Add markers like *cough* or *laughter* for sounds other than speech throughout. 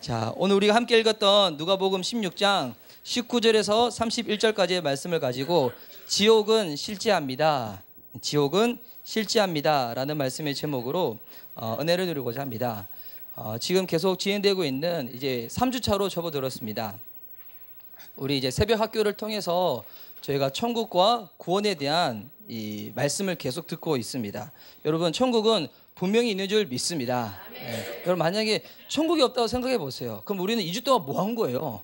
자, 오늘 우리가 함께 읽었던 누가복음 16장 19절에서 31절까지의 말씀을 가지고 지옥은 실제합니다. 지옥은 실제합니다라는 말씀의 제목으로 어, 은혜를 누리고자 합니다. 어, 지금 계속 진행되고 있는 이제 3주 차로 접어들었습니다. 우리 이제 새벽 학교를 통해서 저희가 천국과 구원에 대한 이 말씀을 계속 듣고 있습니다. 여러분, 천국은 분명히 있는 줄 믿습니다. 네. 그럼 만약에 천국이 없다고 생각해 보세요. 그럼 우리는 2주 동안 뭐 한 거예요?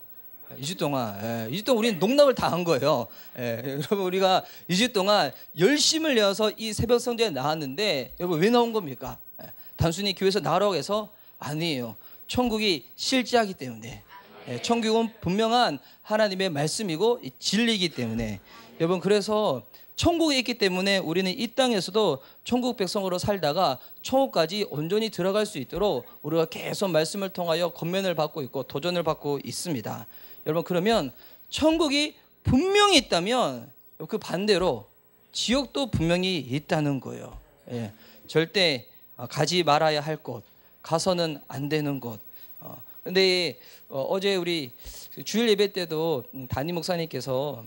2주 동안, 예, 2주 동안 우리는 농락을 다 한 거예요. 예, 여러분, 우리가 2주 동안 열심을 내어서 이 새벽 성전에 나왔는데, 여러분, 왜 나온 겁니까? 예, 단순히 교회에서 나라고 해서 아니에요. 천국이 실제하기 때문에. 예, 천국은 분명한 하나님의 말씀이고 진리이기 때문에. 여러분, 그래서 천국에 있기 때문에 우리는 이 땅에서도 천국 백성으로 살다가 천국까지 온전히 들어갈 수 있도록 우리가 계속 말씀을 통하여 권면을 받고 있고 도전을 받고 있습니다. 여러분 그러면 천국이 분명히 있다면 그 반대로 지옥도 분명히 있다는 거예요. 예, 절대 아, 가지 말아야 할 곳, 가서는 안 되는 곳. 어, 근데 어, 어제 우리 그 주일 예배 때도 담임 목사님께서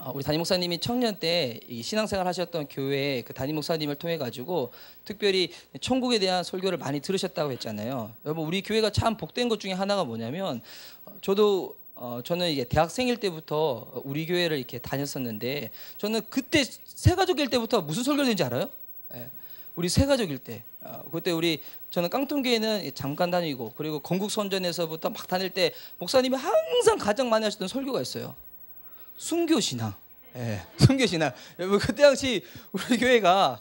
아, 우리 담임 목사님이 청년 때 신앙생활 하셨던 교회 그 담임 목사님을 통해 가지고 특별히 천국에 대한 설교를 많이 들으셨다고 했잖아요. 여러분 우리 교회가 참 복된 것 중에 하나가 뭐냐면 어, 저도 어, 저는 이게 대학생일 때부터 우리 교회를 이렇게 다녔었는데 저는 그때 새 가족일 때부터 무슨 설교를했는지 알아요? 예. 우리 새 가족일 때 어, 그때 우리 저는 깡통교회는 잠깐 다니고 그리고 건국선전에서부터 막 다닐 때 목사님이 항상 가장 많이 하셨던 설교가 있어요. 순교 신앙. 예, 순교 신앙. 그때 당시 우리 교회가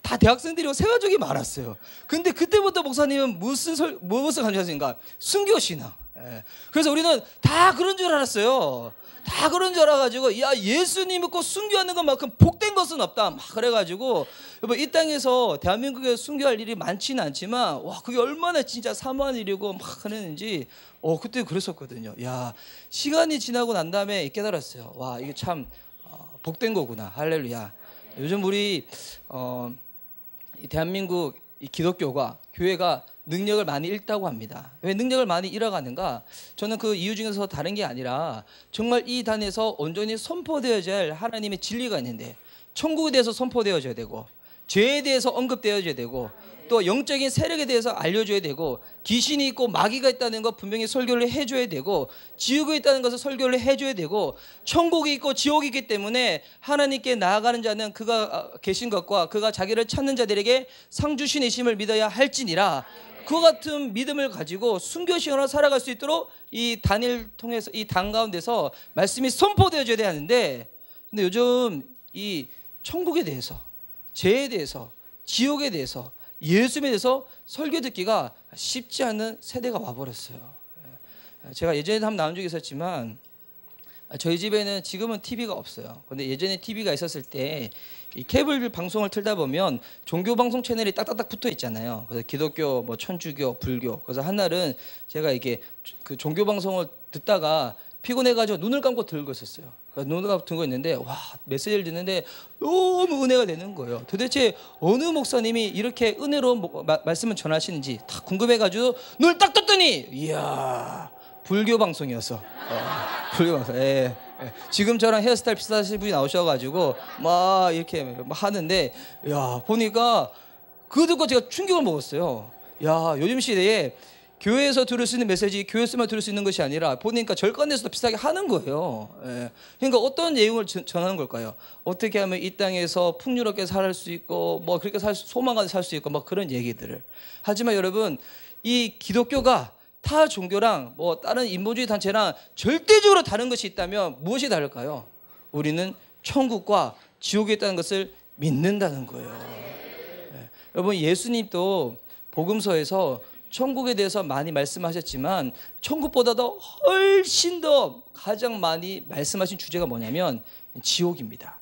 다 대학생들이고 세가족이 많았어요. 근데 그때부터 목사님은 무슨 설, 무엇을 강조하신가? 순교 신앙. 예. 그래서 우리는 다 그런 줄 알았어요. 다 그런 줄 알아가지고 야 예수님 믿고 순교하는 것만큼 복된 것은 없다. 막 그래가지고 여러분 이 땅에서 대한민국에 순교할 일이 많지는 않지만 와 그게 얼마나 진짜 사모한 일이고 막그는지 어, 그때 그랬었거든요. 야, 시간이 지나고 난 다음에 깨달았어요. 와, 이게 참 어, 복된 거구나. 할렐루야. 요즘 우리 어, 대한민국 기독교가 교회가 능력을 많이 잃다고 합니다. 왜 능력을 많이 잃어가는가? 저는 그 이유 중에서 다른 게 아니라 정말 이 단에서 온전히 선포되어야 할 하나님의 진리가 있는데 천국에 대해서 선포되어져야 되고 죄에 대해서 언급되어져야 되고 또 영적인 세력에 대해서 알려줘야 되고 귀신이 있고 마귀가 있다는 것 분명히 설교를 해줘야 되고 지옥이 있다는 것을 설교를 해줘야 되고 천국이 있고 지옥이 있기 때문에 하나님께 나아가는 자는 그가 아, 계신 것과 그가 자기를 찾는 자들에게 상주신 의심을 믿어야 할지니라 그 같은 믿음을 가지고 순교시원으로 살아갈 수 있도록 이 단일 통해서 이 단 가운데서 말씀이 선포되어져야 되는데 근데 요즘 이 천국에 대해서 죄에 대해서 지옥에 대해서 예수에 님 대해서 설교 듣기가 쉽지 않은 세대가 와버렸어요. 제가 예전에도 한번 나온 적이 있었지만 저희 집에는 지금은 TV가 없어요. 근데 예전에 TV가 있었을 때이 케이블 방송을 틀다 보면 종교 방송 채널이 딱딱딱 붙어 있잖아요. 그래서 기독교, 뭐 천주교, 불교. 그래서 한날은 제가 이게 그 종교 방송을 듣다가 피곤해가지고 눈을 감고 들고 있었어요. 노가붙은거 있는데 와 메시지를 듣는데 너무 은혜가 되는 거예요. 도대체 어느 목사님이 이렇게 은혜로운 뭐, 말씀을 전하시는지 다 궁금해가지고 눈을 딱 떴더니 이야 불교 방송이었어. 어, 불교 방송. 예. 예. 지금 저랑 헤어스타일 비슷하신 분이 나오셔가지고 막 이렇게 하는데 야 보니까 그 듣고 제가 충격을 먹었어요. 야 요즘 시대에 교회에서 들을 수 있는 메시지, 교회에서만 들을 수 있는 것이 아니라 보니까 절간에서도 비슷하게 하는 거예요. 예. 그러니까 어떤 내용을 전하는 걸까요? 어떻게 하면 이 땅에서 풍요롭게 살 수 있고, 뭐 그렇게 살 소망하게 살수 있고, 뭐 그런 얘기들을. 하지만 여러분, 이 기독교가 타 종교랑 뭐 다른 인본주의 단체랑 절대적으로 다른 것이 있다면 무엇이 다를까요? 우리는 천국과 지옥에 있다는 것을 믿는다는 거예요. 예. 여러분 예수님도 복음서에서 천국에 대해서 많이 말씀하셨지만 천국보다도 훨씬 더 가장 많이 말씀하신 주제가 뭐냐면 지옥입니다.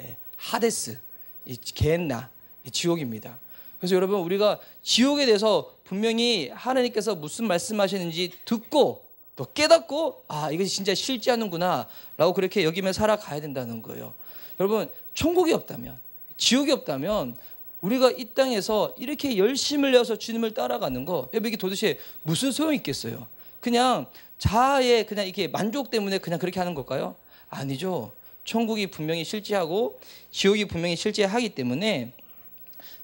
예, 하데스, 겐나, 지옥입니다. 그래서 여러분 우리가 지옥에 대해서 분명히 하나님께서 무슨 말씀하시는지 듣고 또 깨닫고 아 이것이 진짜 실제하는구나라고 그렇게 여기며 살아가야 된다는 거예요. 여러분 천국이 없다면 지옥이 없다면 우리가 이 땅에서 이렇게 열심을 내어서 주님을 따라가는 거, 여러분 이게 도대체 무슨 소용 있겠어요? 그냥 자아의 그냥 이렇게 만족 때문에 그냥 그렇게 하는 걸까요? 아니죠. 천국이 분명히 실제하고 지옥이 분명히 실제하기 때문에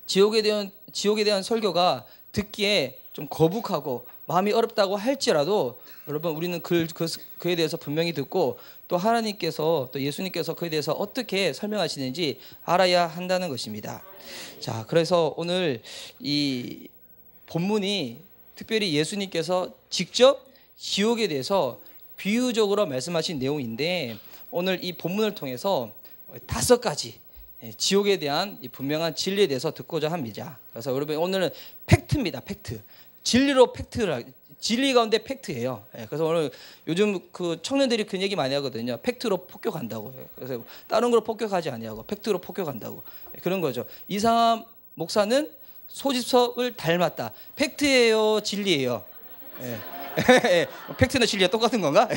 지옥에 대한 지옥에 대한 설교가 듣기에 좀 거북하고 마음이 어렵다고 할지라도 여러분 우리는 그, 그, 그에 대해서 분명히 듣고 또 하나님께서 또 예수님께서 그에 대해서 어떻게 설명하시는지 알아야 한다는 것입니다. 자, 그래서 오늘 이 본문이 특별히 예수님께서 직접 지옥에 대해서 비유적으로 말씀하신 내용인데 오늘 이 본문을 통해서 다섯 가지 지옥에 대한 분명한 진리에 대해서 듣고자 합니다. 그래서 여러분 오늘은 팩트입니다. 팩트. 진리로 팩트라 진리 가운데 팩트예요. 예, 그래서 오늘 요즘 그 청년들이 그런 얘기 많이 하거든요. 팩트로 폭격한다고. 그래서 다른 걸 폭격하지 아니하고 팩트로 폭격한다고 예, 그런 거죠. 이상한 목사는 소집섭을 닮았다. 팩트예요, 진리예요. 예. *laughs* 팩트는 진리가 똑같은 건가?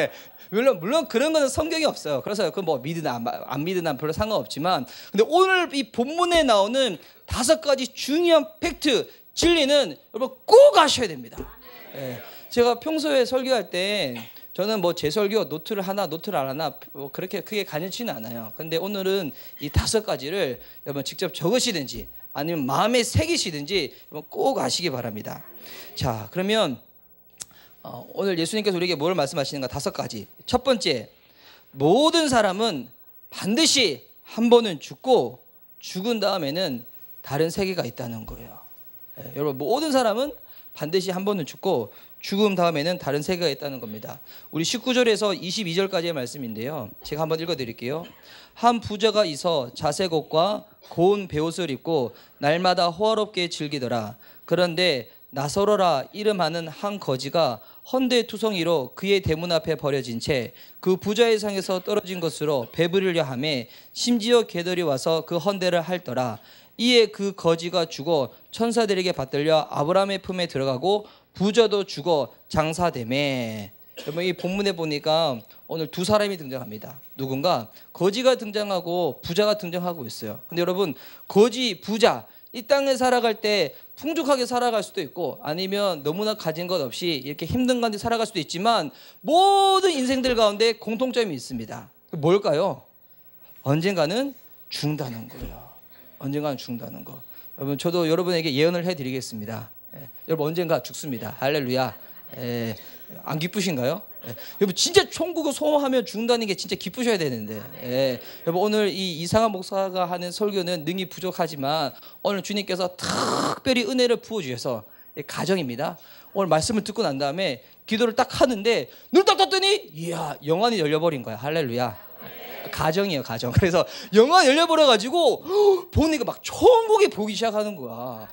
*laughs* 물론 물론 그런 거는 성경이 없어요. 그래서 그 뭐 믿으나 안 믿으나 별로 상관없지만 근데 오늘 이 본문에 나오는 다섯 가지 중요한 팩트 진리는 여러분 꼭 아셔야 됩니다. 예. 제가 평소에 설교할 때 저는 뭐제 설교 노트를 하나 노트를 안 하나 뭐 그렇게 크게 가려지는 않아요. 근데 오늘은 이 다섯 가지를 여러분 직접 적으시든지 아니면 마음에 새기시든지 꼭 아시기 바랍니다. 자, 그러면 어, 오늘 예수님께서 우리에게 뭘 말씀하시는가 다섯 가지. 첫 번째, 모든 사람은 반드시 한 번은 죽고 죽은 다음에는 다른 세계가 있다는 거예요. 예, 여러분 뭐 모든 사람은 반드시 한 번은 죽고 죽음 다음에는 다른 세계가 있다는 겁니다. 우리 19절에서 22절까지의 말씀인데요. 제가 한번 읽어 드릴게요. 한 부자가 있어 자색 옷과 고운 베옷을 입고 날마다 호화롭게 즐기더라. 그런데 나서러라 이름하는 한 거지가 헌데 투성이로 그의 대문 앞에 버려진 채 그 부자의 상에서 떨어진 것으로 배부르려 함에 심지어 개들이 와서 그 헌데를 핥더라. 이에 그 거지가 죽어 천사들에게 받들려 아브라함의 품에 들어가고 부자도 죽어 장사됨에 여러분 이 본문에 보니까 오늘 두 사람이 등장합니다. 누군가 거지가 등장하고 부자가 등장하고 있어요. 근데 여러분 거지 부자 이 땅에 살아갈 때 풍족하게 살아갈 수도 있고 아니면 너무나 가진 것 없이 이렇게 힘든 가운데 살아갈 수도 있지만 모든 인생들 가운데 공통점이 있습니다. 뭘까요? 언젠가는 죽는다는 거예요. 언젠가는 죽는다는 거. 여러분 저도 여러분에게 예언을 해드리겠습니다. 예, 여러분 언젠가 죽습니다. 할렐루야. 예, 안 기쁘신가요? 예, 여러분 진짜 천국을 소망하며 죽는다는 게 진짜 기쁘셔야 되는데 예, 여러분 오늘 이 이상한 목사가 하는 설교는 능이 부족하지만 오늘 주님께서 특별히 은혜를 부어주셔서 가정입니다. 오늘 말씀을 듣고 난 다음에 기도를 딱 하는데 눈 딱 떴더니 이야 영안이 열려버린 거야. 할렐루야. 가정이에요, 가정. 그래서 영화 열려버려 가지고 보니까 막 천국이 보기 시작하는 거야.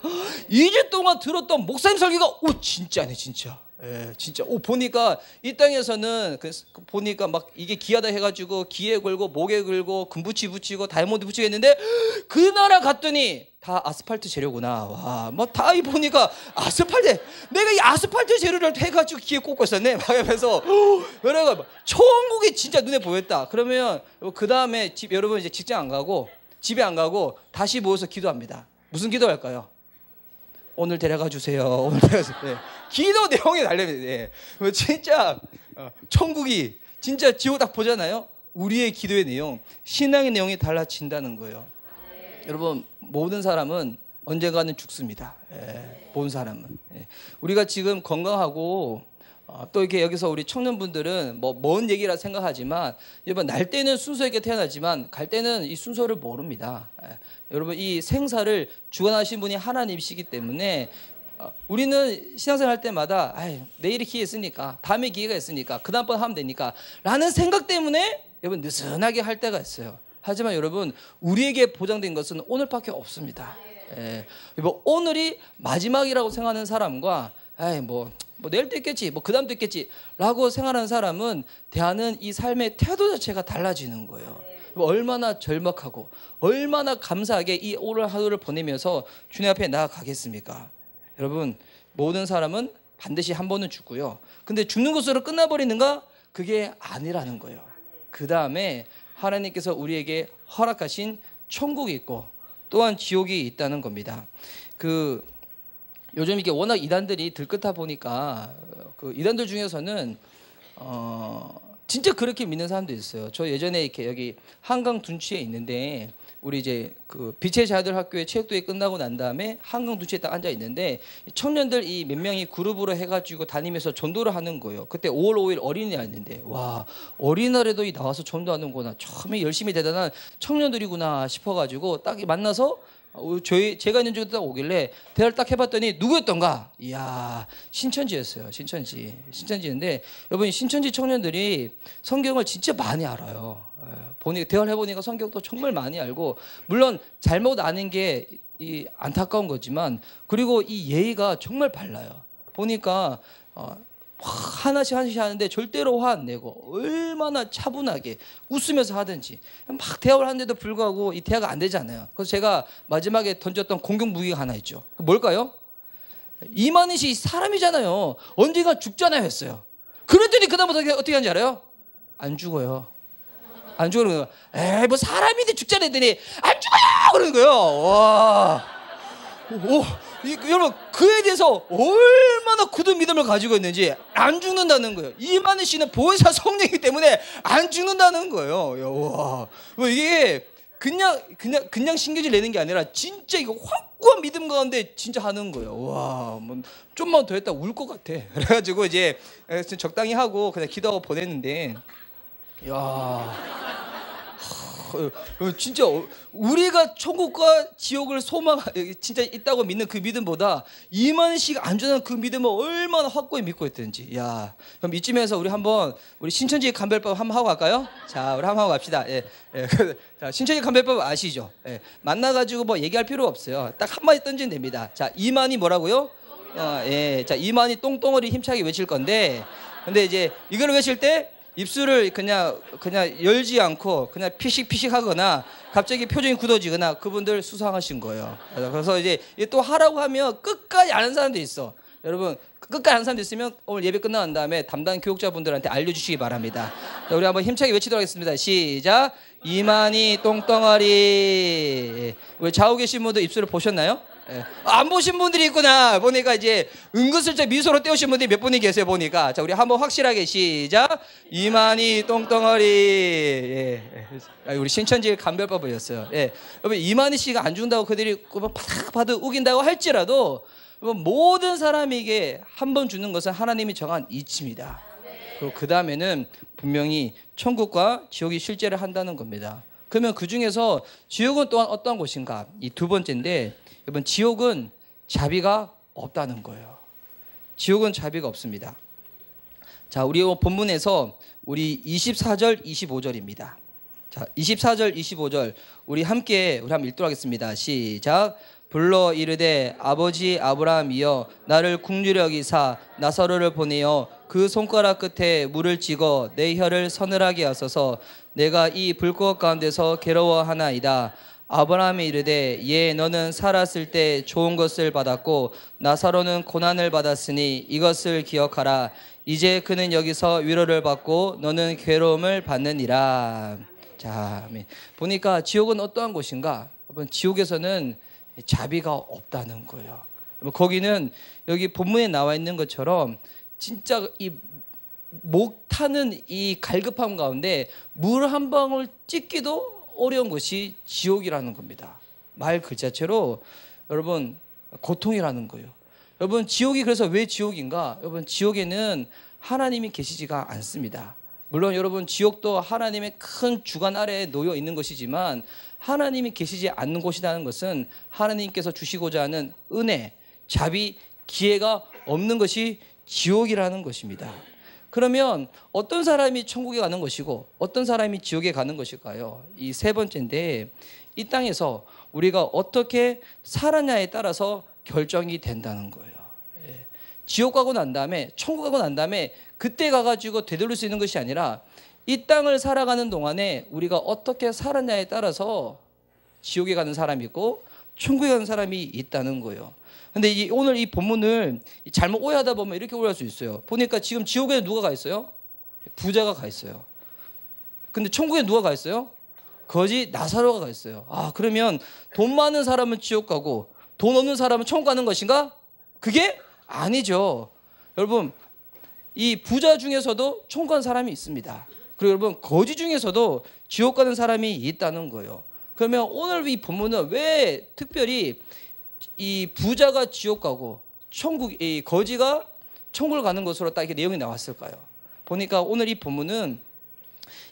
2주 *gasps* 동안 들었던 목사님 설교가 오 진짜네, 진짜. 예, 진짜. 오 보니까 이 땅에서는 그, 그, 보니까 막 이게 기하다 해가지고 기에 걸고 목에 걸고 금붙이 붙이고 다이아몬드 붙이겠는데그 나라 갔더니 다 아스팔트 재료구나. 와, 뭐다이 보니까 아스팔트. 내가 이 아스팔트 재료를 해가지고 기에 꽂고 있었네. 막 하면서 여러분 천국이 진짜 눈에 보였다. 그러면 그 다음에 집 여러분 이제 직장 안 가고 집에 안 가고 다시 모여서 기도합니다. 무슨 기도할까요? 오늘 데려가 주세요. 오늘 데려가 주세요. 네. 기도 내용이 달립니다. 예. 뭐 진짜 어, 천국이 진짜 지옥 딱 보잖아요. 우리의 기도의 내용, 신앙의 내용이 달라진다는 거예요. 네. 여러분 모든 사람은 언젠가는 죽습니다. 예, 네. 본 사람은 예. 우리가 지금 건강하고 어, 또 이렇게 여기서 우리 청년분들은 뭐 먼 얘기라 생각하지만 여러분 날 때는 순서있게 태어나지만 갈 때는 이 순서를 모릅니다. 예. 여러분 이 생사를 주관하신 분이 하나님이시기 때문에 어, 우리는 신앙생활 할 때마다 아이, 내일이 기회 있으니까 다음에 기회가 있으니까 그 다음번 하면 되니까 라는 생각 때문에 여러분 느슨하게 할 때가 있어요. 하지만 여러분 우리에게 보장된 것은 오늘밖에 없습니다. 예. 뭐 오늘이 마지막이라고 생각하는 사람과 아이 뭐, 뭐 내일도 있겠지 뭐 그다음도 있겠지라고 생각하는 사람은 대하는 이 삶의 태도 자체가 달라지는 거예요. 얼마나 절박하고 얼마나 감사하게 이 오늘 하루를 보내면서 주님 앞에 나아가겠습니까? 여러분 모든 사람은 반드시 한 번은 죽고요. 근데 죽는 것으로 끝나버리는가? 그게 아니라는 거예요. 그 다음에 하나님께서 우리에게 허락하신 천국이 있고 또한 지옥이 있다는 겁니다. 그 요즘 이게 워낙 이단들이 들끓다 보니까 그 이단들 중에서는 어 진짜 그렇게 믿는 사람도 있어요. 저 예전에 이렇게 여기 한강 둔치에 있는데 우리 이제 그 빛의 자들 학교의 체육대회 끝나고 난 다음에 한강 둔치에 딱 앉아 있는데 청년들 이 몇 명이 그룹으로 해가지고 다니면서 전도를 하는 거예요. 그때 5월 5일 어린이날인데 와 어린이날에도 이 나와서 전도하는구나. 처음에 열심히 대단한 청년들이구나 싶어가지고 딱 만나서 아, 저희 제가 있는 쪽에 딱 오길래 대화를 딱 해봤더니 누구였던가? 이야 신천지였어요. 신천지 신천지인데 여러분 신천지 청년들이 성경을 진짜 많이 알아요. 예, 보니 대화를 해보니까 성경도 정말 많이 알고 물론 잘못 아는 게이 안타까운 거지만 그리고 이 예의가 정말 발라요. 보니까 어, 하나씩 하나씩 하는데 절대로 화 안 내고 얼마나 차분하게 웃으면서 하든지 막 대화를 하는데도 불구하고 이 대화가 안 되잖아요. 그래서 제가 마지막에 던졌던 공격 무기가 하나 있죠. 뭘까요? 이만희 씨 사람이잖아요. 언젠가 죽잖아요 했어요. 그랬더니 그다음부터 어떻게 하는지 알아요? 안 죽어요. 안죽어요 에이 뭐 사람인데 죽잖아 했더니 안 죽어요 그러는 거예요. 와. 오. 이, 여러분 그에 대해서 얼마나 굳은 믿음을 가지고 있는지 안 죽는다는 거예요. 이만희 씨는 보혜사 성령이기 때문에 안 죽는다는 거예요. 와, 뭐 이게 그냥 그냥 그냥 신경질 내는 게 아니라 진짜 이거 확고한 믿음 가운데 진짜 하는 거예요. 와, 뭐 좀만 더 했다 울 것 같아. *laughs* 그래가지고 이제 적당히 하고 그냥 기도하고 보냈는데, 야. 어, 어, 진짜 어, 우리가 천국과 지옥을 소망 진짜 있다고 믿는 그 믿음보다 이만식 안전한 그 믿음을 얼마나 확고히 믿고 있든지. 야, 그럼 이쯤에서 우리 한번 우리 신천지 간별법 한번 하고 갈까요? 자, 우리 한번 하고 갑시다. 예, 예. *laughs* 자, 신천지 간별법 아시죠? 예, 만나가지고 뭐 얘기할 필요 없어요. 딱 한마디 던지면 됩니다. 자, 이만이 뭐라고요? 어, 예, 자 이만이 똥덩어리 힘차게 외칠 건데, 근데 이제 이걸 외칠 때 입술을 그냥 그냥 열지 않고 그냥 피식피식하거나 갑자기 표정이 굳어지거나 그분들 수상하신 거예요. 그래서 이제 또 하라고 하면 끝까지 아는 사람도 있어. 여러분 끝까지 아는 사람도 있으면 오늘 예배 끝난 다음에 담당 교육자분들한테 알려주시기 바랍니다. 우리 한번 힘차게 외치도록 하겠습니다. 시작. 이만희 똥덩어리. 왜리 좌우 계신 분들 입술을 보셨나요? 예. 안 보신 분들이 있구나. 보니까 뭐 이제 은근슬쩍 미소로 떼우신 분들이 몇 분이 계세요. 보니까 자 우리 한번 확실하게 시작. 이만희 똥덩어리. 예. 예. 아, 우리 신천지 감별법이었어요. 예. 여러분 이만희 씨가 안 준다고 그들이 파닥파닥 우긴다고 할지라도 모든 사람에게 한 번 주는 것은 하나님이 정한 이치입니다. 그리고 그 다음에는 분명히 천국과 지옥이 실제를 한다는 겁니다. 그러면 그 중에서 지옥은 또한 어떤 곳인가? 이 두 번째인데 여러분 지옥은 자비가 없다는 거예요. 지옥은 자비가 없습니다. 자, 우리 본문에서 우리 24절 25절입니다. 자, 24절 25절 우리 함께 우리 한번 읽도록 하겠습니다. 시작. 불러 이르되 아버지 아브라함이여 나를 국률 여기사 나사로를 보내어 그 손가락 끝에 물을 찍어 내 혀를 서늘하게 하소서 내가 이 불꽃 가운데서 괴로워하나이다 아브라함이 이르되 예 너는 살았을 때 좋은 것을 받았고 나사로는 고난을 받았으니 이것을 기억하라 이제 그는 여기서 위로를 받고 너는 괴로움을 받느니라 자 보니까 지옥은 어떠한 곳인가 여러분 지옥에서는 자비가 없다는 거예요 거기는 여기 본문에 나와 있는 것처럼 진짜 이 목 타는 이 갈급함 가운데 물 한 방울 찢기도 어려운 것이 지옥이라는 겁니다. 말 그 자체로 여러분 고통이라는 거예요. 여러분 지옥이 그래서 왜 지옥인가? 여러분 지옥에는 하나님이 계시지가 않습니다. 물론 여러분 지옥도 하나님의 큰 주관 아래에 놓여 있는 것이지만 하나님이 계시지 않는 곳이라는 것은 하나님께서 주시고자 하는 은혜, 자비, 기회가 없는 것이 지옥이라는 것입니다. 그러면 어떤 사람이 천국에 가는 것이고 어떤 사람이 지옥에 가는 것일까요? 이 세 번째인데 이 땅에서 우리가 어떻게 살았냐에 따라서 결정이 된다는 거예요. 예. 지옥 가고 난 다음에 천국 가고 난 다음에 그때 가가지고 되돌릴 수 있는 것이 아니라 이 땅을 살아가는 동안에 우리가 어떻게 살았냐에 따라서 지옥에 가는 사람이 있고 천국에 가는 사람이 있다는 거예요. 근데 이 오늘 이 본문을 잘못 오해하다 보면 이렇게 오해할 수 있어요. 보니까 지금 지옥에 누가 가 있어요? 부자가 가 있어요. 근데 천국에 누가 가 있어요? 거지 나사로가 가 있어요. 아, 그러면 돈 많은 사람은 지옥 가고 돈 없는 사람은 천국 가는 것인가? 그게 아니죠. 여러분, 이 부자 중에서도 천국 간 사람이 있습니다. 그리고 여러분, 거지 중에서도 지옥 가는 사람이 있다는 거예요. 그러면 오늘 이 본문은 왜 특별히 이 부자가 지옥 가고 천국 이 거지가 천국을 가는 것으로 딱 이렇게 내용이 나왔을까요? 보니까 오늘 이 본문은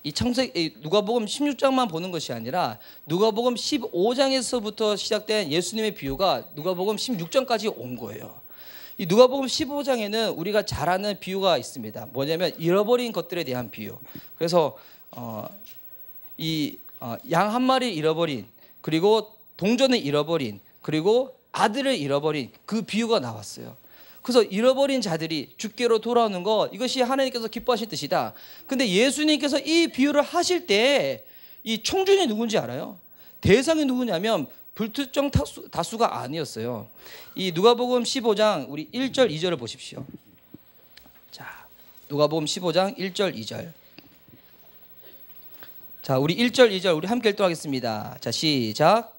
이 창세 누가복음 16장만 보는 것이 아니라 누가복음 15장에서부터 시작된 예수님의 비유가 누가복음 16장까지 온 거예요. 이 누가복음 15장에는 우리가 잘 아는 비유가 있습니다. 뭐냐면 잃어버린 것들에 대한 비유. 그래서 어, 이양 어, 한 마리 잃어버린 그리고 동전을 잃어버린 그리고 아들을 잃어버린 그 비유가 나왔어요. 그래서 잃어버린 자들이 주께로 돌아오는 것 이것이 하나님께서 기뻐하실 뜻이다. 근데 예수님께서 이 비유를 하실 때 이 총준이 누군지 알아요? 대상이 누구냐면 불특정 다수, 가 아니었어요. 이 누가복음 15장 우리 1절 2절을 보십시오. 자, 누가복음 15장 1절 2절. 자, 우리 1절 2절 우리 함께 읽도록 하겠습니다. 자, 시작.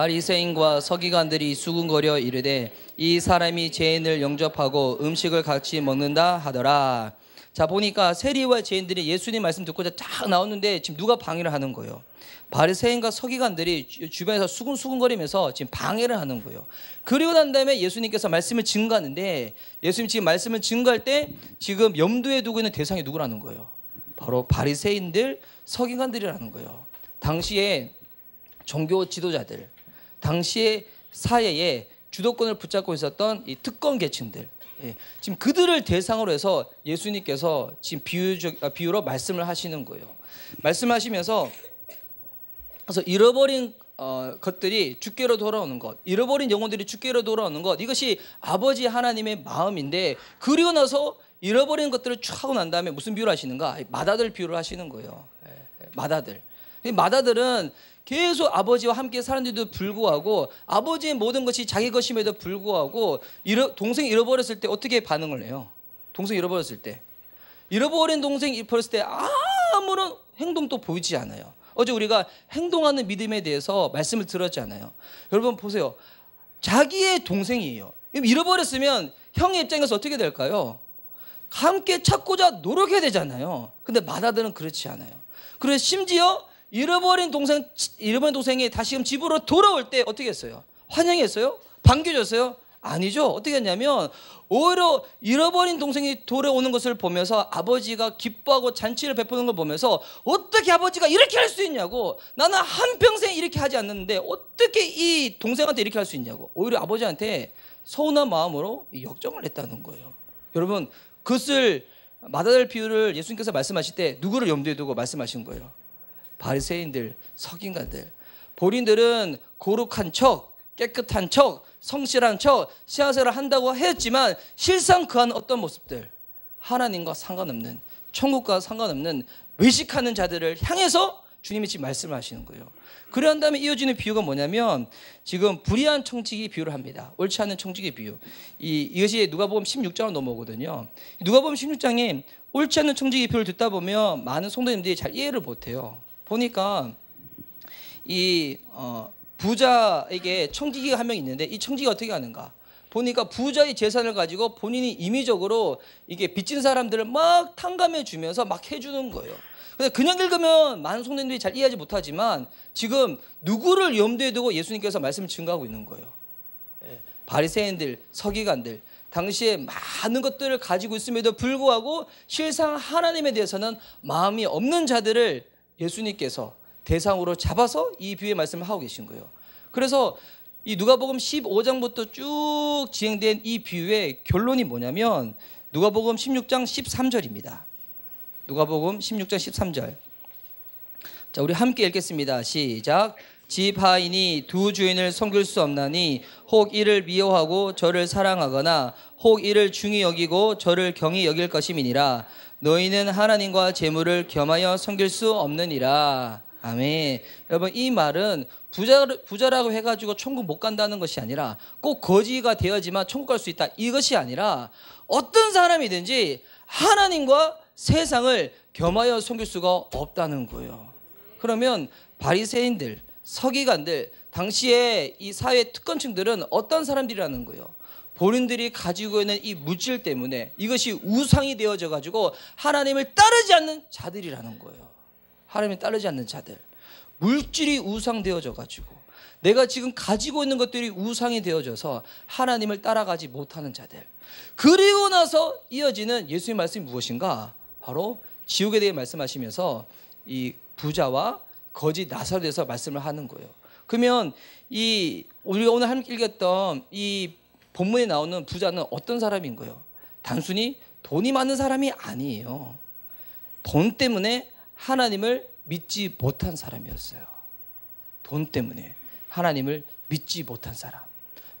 바리새인과 서기관들이 수군거려 이르되 이 사람이 죄인을 영접하고 음식을 같이 먹는다 하더라. 자 보니까 세리와 죄인들이 예수님 말씀 듣고자 쫙 나오는데 지금 누가 방해를 하는 거예요? 바리새인과 서기관들이 주변에서 수군수군거리면서 지금 방해를 하는 거예요. 그리고 난 다음에 예수님께서 말씀을 증거하는데 예수님 지금 말씀을 증거할 때 지금 염두에 두고 있는 대상이 누구라는 거예요? 바로 바리새인들, 서기관들이라는 거예요. 당시에 종교 지도자들, 당시의 사회에 주도권을 붙잡고 있었던 이 특권 계층들 예, 지금 그들을 대상으로 해서 예수님께서 지금 비유적, 아, 비유로 말씀을 하시는 거예요. 말씀하시면서 그래서 잃어버린 어, 것들이 주께로 돌아오는 것, 잃어버린 영혼들이 주께로 돌아오는 것, 이것이 아버지 하나님의 마음인데 그리고 나서 잃어버린 것들을 쭉 하고 난 다음에 무슨 비유를 하시는가? 마다들 비유를 하시는 거예요. 예, 예 마다들. 마다들은 계속 아버지와 함께 살았는데도 불구하고 아버지의 모든 것이 자기 것임에도 불구하고 동생 잃어버렸을 때 어떻게 반응을 해요? 동생 잃어버렸을 때 잃어버린 동생 잃어버렸을 때 아무런 행동도 보이지 않아요. 어제 우리가 행동하는 믿음에 대해서 말씀을 들었잖아요. 여러분 보세요. 자기의 동생이에요. 잃어버렸으면 형의 입장에서 어떻게 될까요? 함께 찾고자 노력해야 되잖아요. 근데 마다들은 그렇지 않아요. 그래서 심지어 잃어버린 동생 잃어버린 동생이 다시금 집으로 돌아올 때 어떻게 했어요? 환영했어요? 반겨줬어요? 아니죠. 어떻게 했냐면 오히려 잃어버린 동생이 돌아오는 것을 보면서 아버지가 기뻐하고 잔치를 베푸는 걸 보면서 어떻게 아버지가 이렇게 할 수 있냐고 나는 한평생 이렇게 하지 않는데 어떻게 이 동생한테 이렇게 할 수 있냐고 오히려 아버지한테 서운한 마음으로 역정을 냈다는 거예요. 여러분 그것을 마다들 비유를 예수님께서 말씀하실 때 누구를 염두에 두고 말씀하신 거예요. 바리새인들, 석인가들. 본인들은 고룩한 척, 깨끗한 척, 성실한 척, 신앙생활을 한다고 했지만 실상 그한 어떤 모습들, 하나님과 상관없는 천국과 상관없는 외식하는 자들을 향해서 주님이 지금 말씀하시는 거예요. 그러한 다음에 이어지는 비유가 뭐냐면 지금 불의한 청지기 비유를 합니다. 옳지 않은 청지기 비유. 이, 이것이 누가복음 16장으로 넘어오거든요. 누가복음 16장에 옳지 않은 청지기 비유를 듣다 보면 많은 성도님들이 잘 이해를 못해요. 보니까 이 어, 부자에게 청지기가 한 명 있는데 이 청지기가 어떻게 하는가? 보니까 부자의 재산을 가지고 본인이 임의적으로 이게 빚진 사람들을 막 탕감해 주면서 막 해주는 거예요. 근데 그냥 읽으면 많성도들이잘 이해하지 못하지만 지금 누구를 염두에 두고 예수님께서 말씀을 증거하고 있는 거예요. 예, 바리새인들, 서기관들, 당시에 많은 것들을 가지고 있음에도 불구하고 실상 하나님에 대해서는 마음이 없는 자들을 예수님께서 대상으로 잡아서 이 비유의 말씀을 하고 계신 거예요. 그래서 이 누가복음 15장부터 쭉 진행된 이 비유의 결론이 뭐냐면 누가복음 16장 13절입니다. 누가복음 16장 13절. 자, 우리 함께 읽겠습니다. 시작. 지파인이 두 주인을 섬길 수 없나니 혹 이를 미워하고 저를 사랑하거나 혹 이를 중히 여기고 저를 경히 여길 것임이니라 너희는 하나님과 재물을 겸하여 섬길 수 없느니라 아멘 여러분 이 말은 부자, 부자라고 해가지고 천국 못 간다는 것이 아니라 꼭 거지가 되어지만 천국 갈 수 있다 이것이 아니라 어떤 사람이든지 하나님과 세상을 겸하여 섬길 수가 없다는 거예요 그러면 바리새인들 서기관들 당시에 이 사회 특권층들은 어떤 사람들이라는 거예요. 본인들이 가지고 있는 이 물질 때문에 이것이 우상이 되어져 가지고 하나님을 따르지 않는 자들이라는 거예요. 하나님을 따르지 않는 자들. 물질이 우상 되어져 가지고 내가 지금 가지고 있는 것들이 우상이 되어져서 하나님을 따라가지 못하는 자들. 그리고 나서 이어지는 예수의 말씀이 무엇인가? 바로 지옥에 대해 말씀하시면서 이 부자와 거짓나사로에서 말씀을 하는 거예요. 그러면 이 우리가 오늘 함께 읽었던 이 본문에 나오는 부자는 어떤 사람인 거예요? 단순히 돈이 많은 사람이 아니에요. 돈 때문에 하나님을 믿지 못한 사람이었어요. 돈 때문에 하나님을 믿지 못한 사람.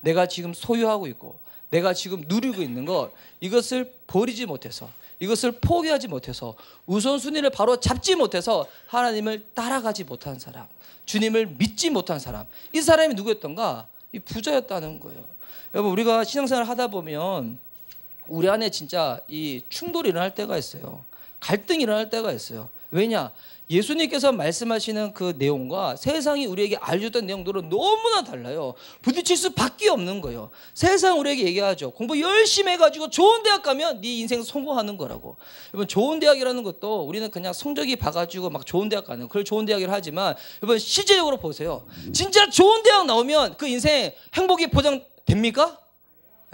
내가 지금 소유하고 있고 내가 지금 누리고 있는 것 이것을 버리지 못해서 이것을 포기하지 못해서 우선순위를 바로 잡지 못해서 하나님을 따라가지 못한 사람, 주님을 믿지 못한 사람. 이 사람이 누구였던가? 이 부자였다는 거예요. 여러분 우리가 신앙생활 하다 보면 우리 안에 진짜 이 충돌이 일어날 때가 있어요. 갈등이 일어날 때가 있어요. 왜냐? 예수님께서 말씀하시는 그 내용과 세상이 우리에게 알려줬던 내용들은 너무나 달라요. 부딪힐 수밖에 없는 거예요. 세상 우리에게 얘기하죠. 공부 열심히 해가지고 좋은 대학 가면 네 인생 성공하는 거라고. 여러분 좋은 대학이라는 것도 우리는 그냥 성적이 봐가지고 막 좋은 대학 가는 그걸 좋은 대학이라 하지만 여러분 실제적으로 보세요. 진짜 좋은 대학 나오면 그 인생 행복이 보장됩니까?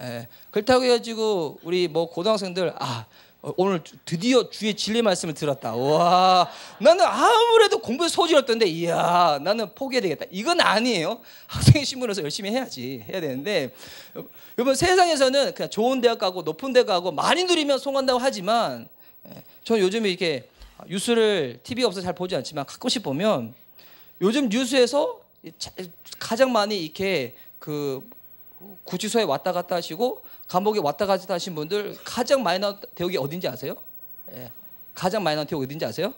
예. 그렇다고 해가지고 우리 뭐 고등학생들 아 어, 오늘 드디어 주의 진리 말씀을 들었다. 와, 나는 아무래도 공부에 소질 없던데, 이야, 나는 포기되겠다. 이건 아니에요. 학생 신분에서 열심히 해야지, 해야 되는데, 여러분 세상에서는 그냥 좋은 대학 가고 높은 대 가고 많이 누리면 송한다고 하지만, 예, 저는 요즘에 이렇게 뉴스를 TV 없어 잘 보지 않지만 가끔씩 보면 요즘 뉴스에서 가장 많이 이렇게 그 구치소에 왔다 갔다 하시고 감옥에 왔다 갔다 하신 분들 가장 많이 나온 대역이 어딘지 아세요? 예. 가장 많이 나온 대역 어딘지 아세요?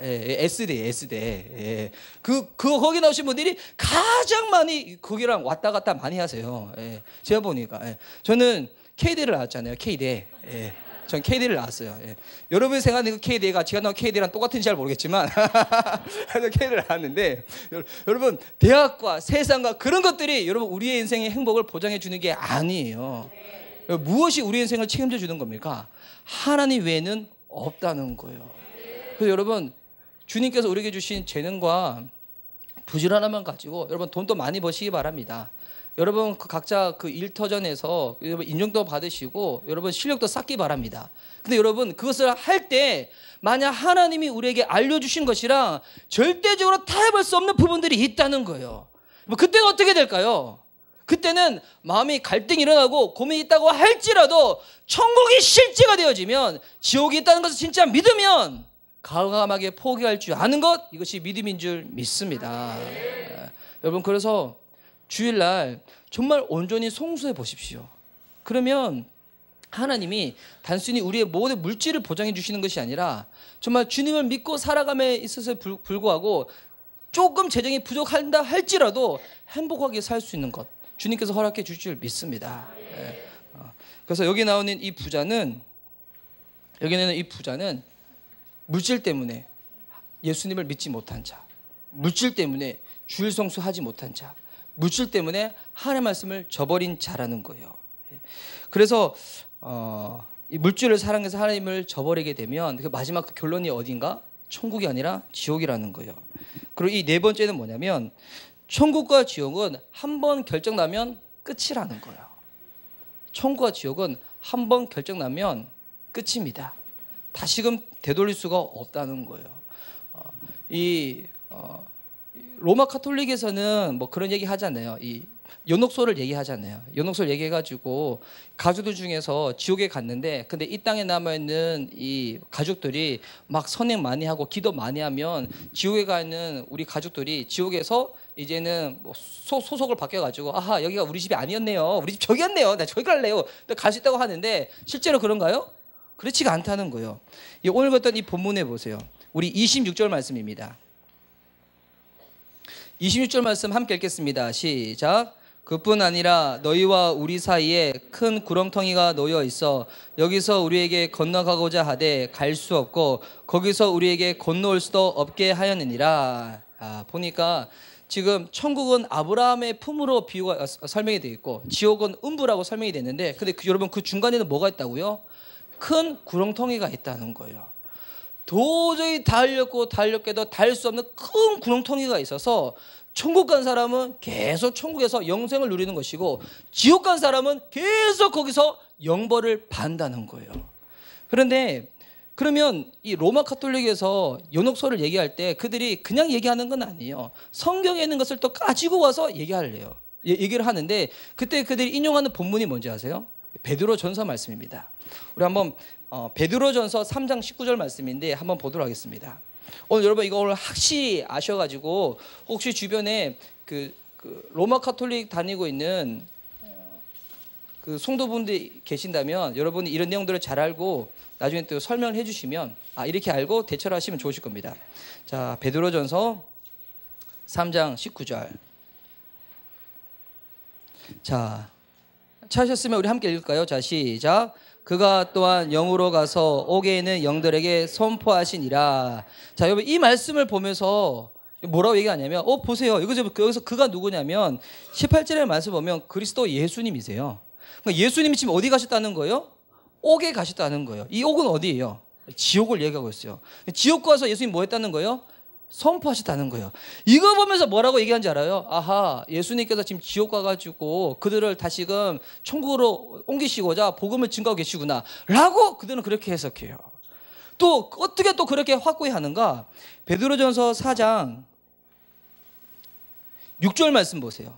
예, 예, S대, S대. 예. 그, 그, 거기 나오신 분들이 가장 많이 거기랑 왔다 갔다 많이 하세요. 예. 제가 보니까. 예. 저는 K대를 나왔잖아요. K대. 예. 전 KD를 나왔어요. 예. 여러분이 생각하는 그 KD가 제가 나온 KD랑 똑같은지 잘 모르겠지만 *laughs* 그래서 KD를 나왔는데 여러분 대학과 세상과 그런 것들이 여러분 우리의 인생의 행복을 보장해 주는 게 아니에요. 무엇이 우리 인생을 책임져 주는 겁니까? 하나님 외에는 없다는 거예요. 그래서 여러분 주님께서 우리에게 주신 재능과 부지런함만 가지고 여러분 돈도 많이 버시기 바랍니다. 여러분 그 각자 그 일터전에서 여러분 인정도 받으시고 여러분 실력도 쌓기 바랍니다. 근데 여러분 그것을 할 때 만약 하나님이 우리에게 알려주신 것이랑 절대적으로 타협할 수 없는 부분들이 있다는 거예요. 뭐 그때는 어떻게 될까요? 그때는 마음이 갈등이 일어나고 고민이 있다고 할지라도 천국이 실제가 되어지면 지옥이 있다는 것을 진짜 믿으면 과감하게 포기할 줄 아는 것 이것이 믿음인 줄 믿습니다. 아, 네. 여러분 그래서 주일날 정말 온전히 송수해 보십시오. 그러면 하나님이 단순히 우리의 모든 물질을 보장해 주시는 것이 아니라 정말 주님을 믿고 살아감에 있어서 불구하고 조금 재정이 부족한다 할지라도 행복하게 살 수 있는 것 주님께서 허락해 주실 줄 믿습니다. 예. 어, 그래서 여기 나오는 이 부자는 여기는 이 부자는 물질 때문에 예수님을 믿지 못한 자, 물질 때문에 주일 성수하지 못한 자, 물질 때문에 하나님의 말씀을 저버린 자라는 거예요. 그래서 어, 이 물질을 사랑해서 하나님을 저버리게 되면 그 마지막 그 결론이 어딘가? 천국이 아니라 지옥이라는 거예요. 그리고 이 네 번째는 뭐냐면 천국과 지옥은 한 번 결정 나면 끝이라는 거예요. 천국과 지옥은 한 번 결정 나면 끝입니다. 다시금 되돌릴 수가 없다는 거예요. 어, 이 어, 로마 카톨릭에서는 뭐 그런 얘기 하잖아요. 이 연옥소를 얘기하잖아요. 연옥소를 얘기해가지고 가족들 중에서 지옥에 갔는데 근데 이 땅에 남아있는 이 가족들이 막 선행 많이 하고 기도 많이 하면 지옥에 가는 있 우리 가족들이 지옥에서 이제는 뭐 소, 속을 바뀌어가지고 아하 여기가 우리 집이 아니었네요. 우리 집 저기였네요. 나 저기 갈래요. 갈수 있다고 하는데 실제로 그런가요? 그렇지가 않다는 거예요. 오늘 봤던 이 본문에 보세요. 우리 26절 말씀입니다. 26절 말씀 함께 읽겠습니다. 시작. 그뿐 아니라 너희와 우리 사이에 큰 구렁텅이가 놓여 있어 여기서 우리에게 건너가고자 하되 갈 수 없고 거기서 우리에게 건너올 수도 없게 하였느니라. 아, 보니까 지금 천국은 아브라함의 품으로 비유가 어, 설명이 되어 있고 지옥은 음부라고 설명이 됐는데 근데 그, 여러분 그 중간에는 뭐가 있다고요? 큰 구렁텅이가 있다는 거예요. 도저히 달렸고 달렸게도 달 수 없는 큰 구렁텅이가 있어서 천국 간 사람은 계속 천국에서 영생을 누리는 것이고 지옥 간 사람은 계속 거기서 영벌을 받는다는 거예요. 그런데 그러면 이 로마 카톨릭에서 연옥설을 얘기할 때 그들이 그냥 얘기하는 건 아니에요. 성경에 있는 것을 또 가지고 와서 얘기할래요 얘기를 하는데 그때 그들이 인용하는 본문이 뭔지 아세요? 베드로 전서 말씀입니다. 우리 한번 어, 베드로전서 3장 19절 말씀인데 한번 보도록 하겠습니다. 오늘 여러분 이거 오늘 확실 아셔가지고 혹시 주변에 그, 그 로마 카톨릭 다니고 있는 어, 그 송도분들 계신다면 여러분이 이런 내용들을 잘 알고 나중에 또 설명을 해주시면 아 이렇게 알고 대처를 하시면 좋으실 겁니다. 자 베드로전서 3장 19절. 자 찾으셨으면 우리 함께 읽을까요? 자 시작. 그가 또한 영으로 가서 옥에 있는 영들에게 선포하시니라. 자, 여러분 이 말씀을 보면서 뭐라고 얘기하냐면 어 보세요. 여기서 그가 누구냐면 18절의 말씀 보면 그리스도 예수님이세요. 그러니까 예수님이 지금 어디 가셨다는 거예요? 옥에 가셨다는 거예요. 이 옥은 어디예요? 지옥을 얘기하고 있어요. 지옥 가서 예수님 뭐 했다는 거예요? 선포하셨다는 거예요. 이거 보면서 뭐라고 얘기한지 알아요? 아하, 예수님께서 지금 지옥 가가지고 그들을 다시금 천국으로 옮기시고자 복음을 증거하고 계시구나. 라고 그들은 그렇게 해석해요. 또, 어떻게 또 그렇게 확고히 하는가? 베드로전서 4장 6절 말씀 보세요.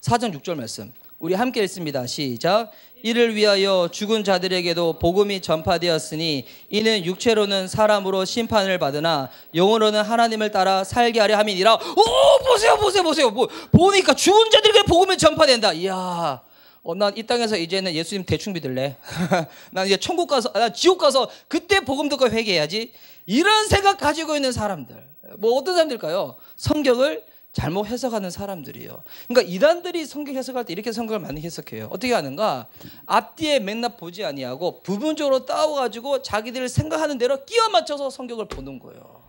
4장 예, 6절 말씀. 우리 함께 읽습니다. 시작. 이를 위하여 죽은 자들에게도 복음이 전파되었으니 이는 육체로는 사람으로 심판을 받으나 영으로는 하나님을 따라 살게 하려 함이니라. 오 보세요 보세요 보세요. 뭐 보니까 죽은 자들에게 복음이 전파된다. 이야. 어, 난이 땅에서 이제는 예수님 대충 믿을래. *laughs* 난 이제 천국 가서, 아, 난 지옥 가서 그때 복음 듣고 회개해야지. 이런 생각 가지고 있는 사람들. 뭐 어떤 사람들일까요? 성경을 잘못 해석하는 사람들이에요. 그러니까 이단들이 성경 해석할 때 이렇게 성경을 많이 해석해요. 어떻게 하는가? 앞뒤의 맥락 보지 아니하고 부분적으로 따와가지고 자기들 생각하는 대로 끼워 맞춰서 성경을 보는 거예요.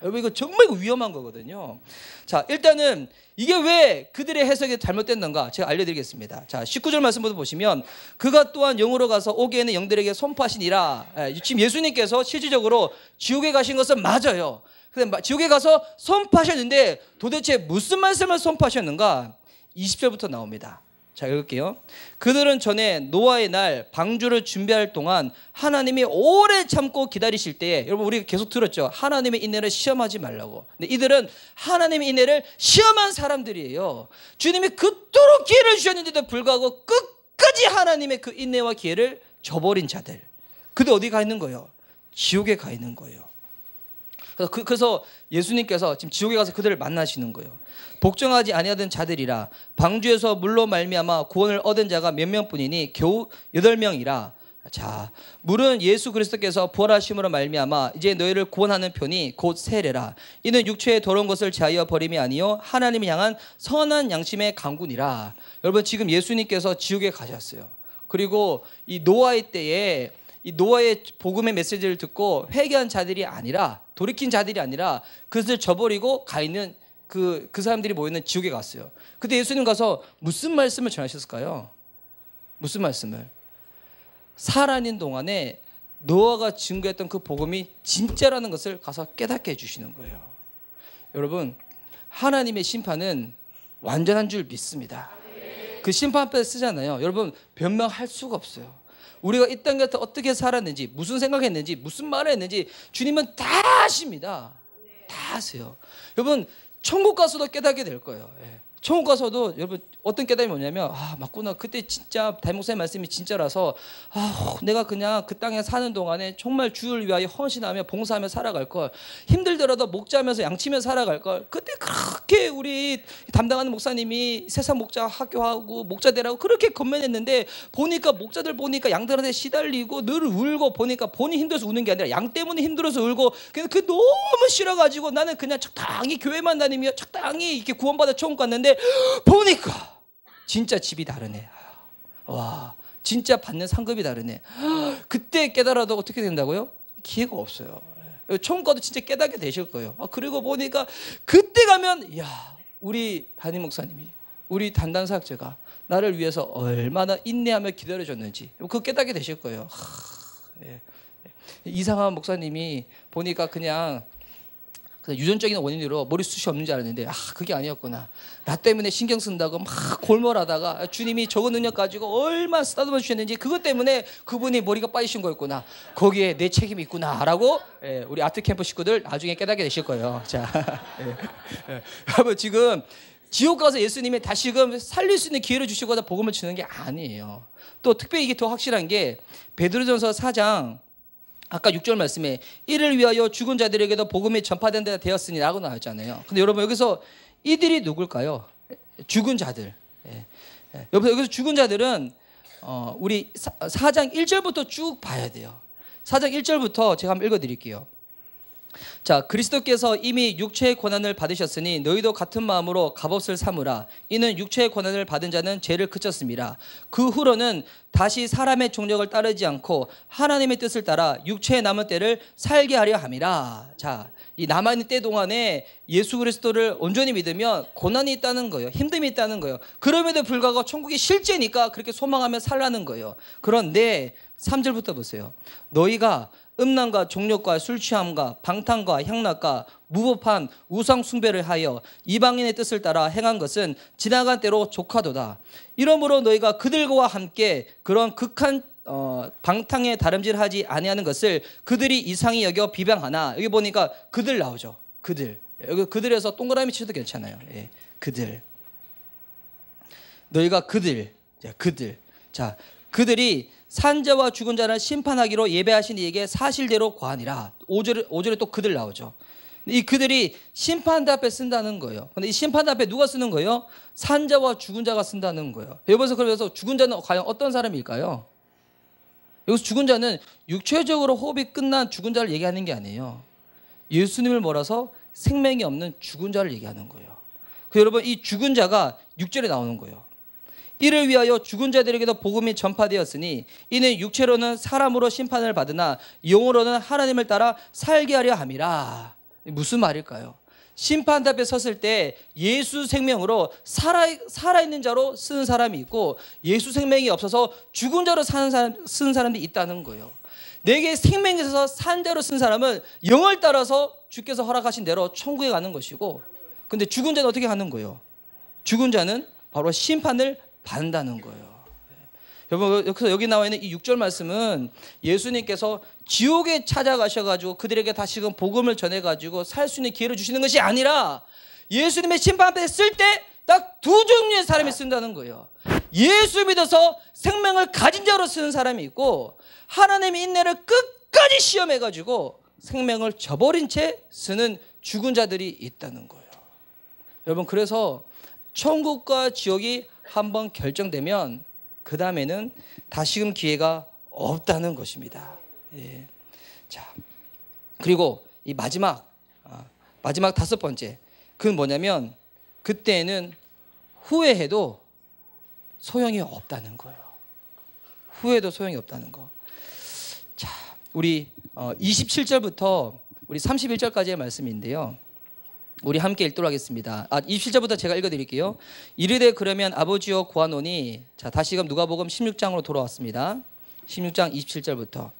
여러분 이거 정말 위험한 거거든요. 자 일단은 이게 왜 그들의 해석이 잘못됐는가 제가 알려드리겠습니다. 자 19절 말씀부터 보시면 그가 또한 영으로 가서 오게에는 영들에게 손파시니라. 예, 지금 예수님께서 실질적으로 지옥에 가신 것은 맞아요. 근데 지옥에 가서 선포하셨는데 도대체 무슨 말씀을 선포하셨는가? 20절부터 나옵니다. 자, 읽을게요. 그들은 전에 노아의 날 방주를 준비할 동안 하나님이 오래 참고 기다리실 때에 여러분 우리 계속 들었죠. 하나님의 인내를 시험하지 말라고. 근데 이들은 하나님의 인내를 시험한 사람들이에요. 주님이 그토록 기회를 주셨는데도 불구하고 끝까지 하나님의 그 인내와 기회를 저버린 자들. 그들 어디 가 있는 거예요? 지옥에 가 있는 거예요. 그래서, 그, 래서 예수님께서 지금 지옥에 가서 그들을 만나시는 거예요. 복종하지 아니하던 자들이라 방주에서 물로 말미암아 구원을 얻은 자가 몇 명뿐이니 겨우 여덟 명이라. 자, 물은 예수 그리스도께서 부활하심으로 말미암아 이제 너희를 구원하는 편이 곧 세례라. 이는 육체의 더러운 것을 제하여 버림이 아니요 하나님을 향한 선한 양심의 강군이라. 여러분 지금 예수님께서 지옥에 가셨어요. 그리고 이 노아의 때에 이 노아의 복음의 메시지를 듣고 회개한 자들이 아니라 돌이킨 자들이 아니라 그것을 저버리고 가 있는 그, 그 사람들이 모이는 지옥에 갔어요. 그때 예수님 가서 무슨 말씀을 전하셨을까요? 무슨 말씀을? 살아있는 동안에 노아가 증거했던 그 복음이 진짜라는 것을 가서 깨닫게 해주시는 거예요. 여러분, 하나님의 심판은 완전한 줄 믿습니다. 그 심판 앞에 쓰잖아요. 여러분, 변명할 수가 없어요. 우리가 이 땅에 어떻게 살았는지 무슨 생각했는지 무슨 말을 했는지 주님은 다 아십니다. 다 아세요. 여러분 천국 가서도 깨닫게 될 거예요. 예. 처음 가서도 여러분 어떤 깨달음이 뭐냐면 아 맞구나 그때 진짜 달목사의 말씀이 진짜라서 아 내가 그냥 그 땅에 사는 동안에 정말 주를 위하여 헌신하며 봉사하며 살아갈 걸 힘들더라도 목자하면서 양치며 살아갈 걸 그때 그렇게 우리 담당하는 목사님이 세상 목자 학교하고 목자 되라고 그렇게 건면했는데 보니까 목자들 보니까 양들한테 시달리고 늘 울고 보니까 본인 힘들어서 우는 게 아니라 양 때문에 힘들어서 울고 그냥 그 너무 싫어가지고 나는 그냥 적당히 교회만 다니며 적당히 이렇게 구원받아 처음 갔는데 보니까 진짜 집이 다르네. 와, 진짜 받는 상급이 다르네. 그때 깨달아도 어떻게 된다고요? 기회가 없어요. 처음 가도 진짜 깨닫게 되실 거예요. 아, 그리고 보니까 그때 가면 야 우리 담임 목사님이 우리 단단 사학자가 나를 위해서 얼마나 인내하며 기다려줬는지 그 깨닫게 되실 거예요. 하, 예. 예. 이상한 목사님이 보니까 그냥 그래 유전적인 원인으로 머리숱이 없는줄 알았는데 아 그게 아니었구나. 나 때문에 신경 쓴다고 막 골몰하다가 주님이 적은 능력 가지고 얼마 쓰다듬어 주셨는지 그것 때문에 그분이 머리가 빠지신 거였구나. 거기에 내 책임이 있구나라고 예, 우리 아트 캠프 식구들 나중에 깨닫게 되실 거예요. 자, *laughs* 예, 예. 여러분 지금 지옥 가서 예수님이 다시금 살릴 수 있는 기회를 주시고 다 복음을 주는 게 아니에요. 또 특별히 이게 더 확실한 게 베드로전서 4장 아까 6절 말씀에 이를 위하여 죽은 자들에게도 복음이 전파된 데 되었으니라고 나왔잖아요. 근데 여러분 여기서 이들이 누굴까요? 죽은 자들. 예. 예. 여기서 죽은 자들은 어, 우리 사, 장 1절부터 쭉 봐야 돼요. 4장 1절부터 제가 한번 읽어 드릴게요. 자 그리스도께서 이미 육체의 권한을 받으셨으니 너희도 같은 마음으로 갑옷을 삼으라 이는 육체의 권한을 받은 자는 죄를 그쳤습니다 그 후로는 다시 사람의 종력을 따르지 않고 하나님의 뜻을 따라 육체의 남은 때를 살게 하려 함이라 자이 남아있는 때 동안에 예수 그리스도를 온전히 믿으면 고난이 있다는 거예요 힘듦이 있다는 거예요 그럼에도 불구하고 천국이 실제니까 그렇게 소망하며 살라는 거예요 그런데 3절부터 보세요 너희가 음란과 종욕과 술 취함과 방탕과 향락과 무법한 우상 숭배를 하여 이방인의 뜻을 따라 행한 것은 지나간 때로 조카도다. 이러므로 너희가 그들과 함께 그런 극한 어, 방탕에 다름질하지 아니하는 것을 그들이 이상히 여겨 비방하나 여기 보니까 그들 나오죠. 그들 여기 그들에서 동그라미 치셔도 괜찮아요. 예, 그들 너희가 그들 자, 그들 자 그들이 산자와 죽은 자를 심판하기로 예배하신 이에게 사실대로 고하니라. 5절에, 5절에 또 그들 나오죠. 이 그들이 심판답에 쓴다는 거예요. 근데 이 심판답에 누가 쓰는 거예요? 산자와 죽은 자가 쓴다는 거예요. 여기서 그래서 죽은 자는 과연 어떤 사람일까요? 여기서 죽은 자는 육체적으로 호흡이 끝난 죽은 자를 얘기하는 게 아니에요. 예수님을 몰아서 생명이 없는 죽은 자를 얘기하는 거예요. 그 여러분 이 죽은 자가 육절에 나오는 거예요. 이를 위하여 죽은 자들에게도 복음이 전파되었으니 이는 육체로는 사람으로 심판을 받으나 영으로는 하나님을 따라 살게 하려 함이라. 무슨 말일까요? 심판 앞에 섰을 때 예수 생명으로 살아 살아있는 자로 쓰는 사람이 있고 예수 생명이 없어서 죽은 자로 사는 사람 쓰는 사람이 있다는 거예요. 내게 생명이 있어서 산 자로 쓴 사람은 영을 따라서 주께서 허락하신 대로 천국에 가는 것이고 근데 죽은 자는 어떻게 가는 거예요? 죽은 자는 바로 심판을 받는다는 거예요. 예. 여러분 여기서 여기 나와 있는 이 6절 말씀은 예수님께서 지옥에 찾아가셔 가지고 그들에게 다시금 복음을 전해 가지고 살 수 있는 기회를 주시는 것이 아니라 예수님의 심판 앞에 쓸 때 딱 두 종류의 사람이 쓴다는 거예요. 예수 믿어서 생명을 가진 자로 쓰는 사람이 있고 하나님의 인내를 끝까지 시험해 가지고 생명을 저버린 채 쓰는 죽은 자들이 있다는 거예요. 여러분 그래서 천국과 지옥이 한번 결정되면 그 다음에는 다시금 기회가 없다는 것입니다. 예. 자, 그리고 이 마지막 아, 마지막 다섯 번째 그건 뭐냐면 그때는 후회해도 소용이 없다는 거예요. 후회도 소용이 없다는 거. 자, 우리 27절부터 어, 우리 31절까지의 말씀인데요. 우리 함께 읽도록 하겠습니다. 아, 27절부터 제가 읽어 드릴게요. 이르되 그러면 아버지여 고하노니 자, 다시금 누가복음 16장으로 돌아왔습니다. 16장 27절부터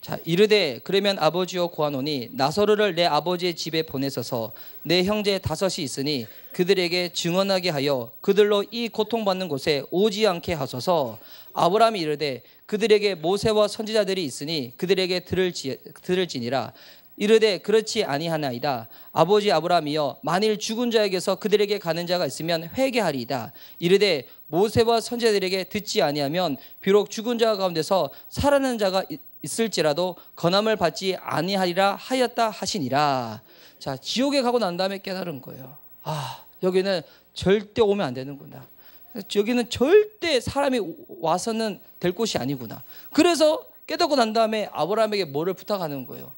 자, 이르되 그러면 아버지여 고하노니 나서르를 내 아버지의 집에 보내소서 내 형제 다섯이 있으니 그들에게 증언하게 하여 그들로 이 고통받는 곳에 오지 않게 하소서 아브라함이 이르되 그들에게 모세와 선지자들이 있으니 그들에게 들을 지, 들을지니라 이르되 그렇지 아니하나이다. 아버지 아브라함이여 만일 죽은 자에게서 그들에게 가는 자가 있으면 회개하리이다. 이르되 모세와 선제들에게 듣지 아니하면 비록 죽은 자 가운데서 살아나는 자가 있을지라도 거남을 받지 아니하리라 하였다 하시니라. 자 지옥에 가고 난 다음에 깨달은 거예요. 아 여기는 절대 오면 안 되는구나. 여기는 절대 사람이 와서는 될 곳이 아니구나. 그래서 깨닫고 난 다음에 아브라함에게 뭐를 부탁하는 거예요.